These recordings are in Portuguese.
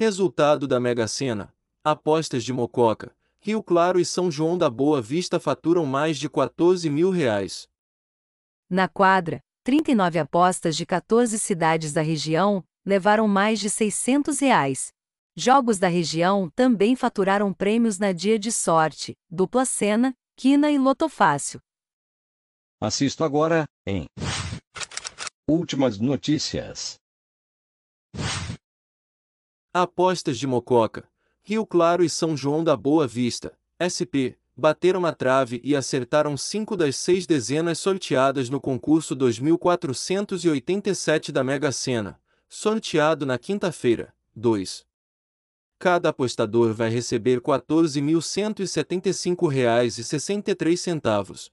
Resultado da Mega Sena. Apostas de Mococa, Rio Claro e São João da Boa Vista faturam mais de 14 mil reais. Na quadra, 39 apostas de 14 cidades da região levaram mais de 600 reais. Jogos da região também faturaram prêmios na dia de sorte, dupla cena, quina e lotofácil. Assisto agora, em Últimas notícias. Apostas de Mococa, Rio Claro e São João da Boa Vista, SP, bateram a trave e acertaram cinco das seis dezenas sorteadas no concurso 2487 da Mega Sena, sorteado na quinta-feira, 2. Cada apostador vai receber R$ 14.175,63.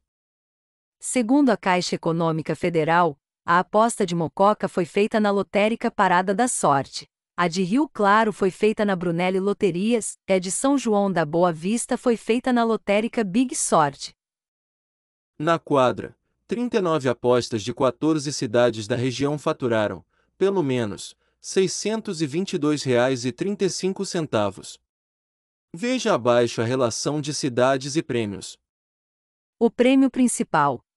Segundo a Caixa Econômica Federal, a aposta de Mococa foi feita na lotérica Parada da Sorte. A de Rio Claro foi feita na Brunelli Loterias, a de São João da Boa Vista foi feita na lotérica Big Sorte. Na quadra, 39 apostas de 14 cidades da região faturaram, pelo menos, R$ 622,35. Veja abaixo a relação de cidades e prêmios. O prêmio principal,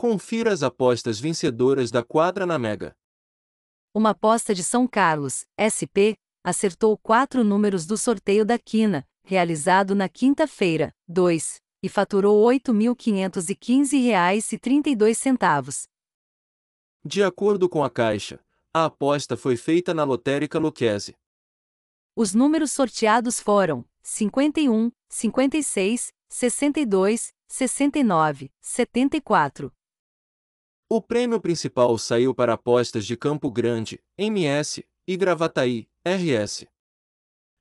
Confira as apostas vencedoras da quadra na Mega. Uma aposta de São Carlos, SP, acertou quatro números do sorteio da quina, realizado na quinta-feira, 2, e faturou R$ 8.515,32. De acordo com a Caixa, a aposta foi feita na lotérica Luquezzi. Os números sorteados foram 51, 56, 62, 69, 74, o prêmio principal saiu para apostas de Campo Grande, MS, e Gravataí, RS.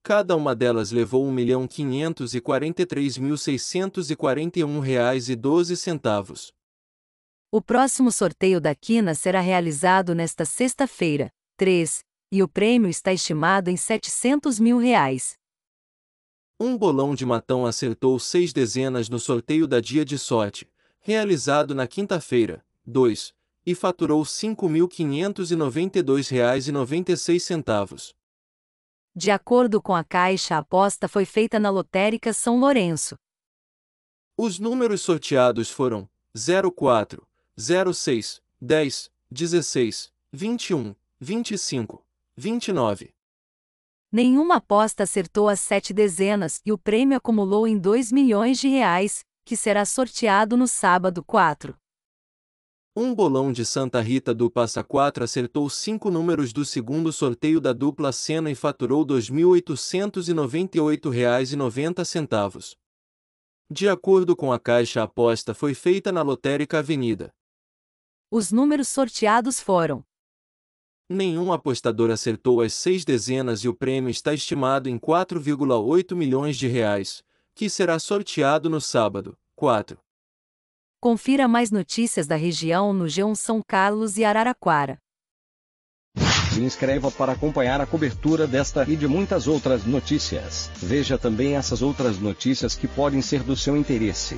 Cada uma delas levou R$ 1.543.641,12. O próximo sorteio da quina será realizado nesta sexta-feira, 3, e o prêmio está estimado em R$ 700 mil. Reais. Um bolão de matão acertou seis dezenas no sorteio da Dia de Sorte, realizado na quinta-feira, 2, e faturou R$ 5.592,96. De acordo com a Caixa, a aposta foi feita na lotérica São Lourenço. Os números sorteados foram 04, 06, 10, 16, 21, 25, 29. Nenhuma aposta acertou as sete dezenas e o prêmio acumulou em 2 milhões de reais, que será sorteado no sábado 4. Um bolão de Santa Rita do Passa 4 acertou cinco números do segundo sorteio da dupla cena e faturou R$ 2.898,90. De acordo com a caixa, a aposta foi feita na Lotérica Avenida. Os números sorteados foram. Nenhum apostador acertou as seis dezenas e o prêmio está estimado em 4,8 milhões de reais, que será sorteado no sábado, 4. Confira mais notícias da região no G1 São Carlos e Araraquara. Se inscreva para acompanhar a cobertura desta e de muitas outras notícias. Veja também essas outras notícias que podem ser do seu interesse.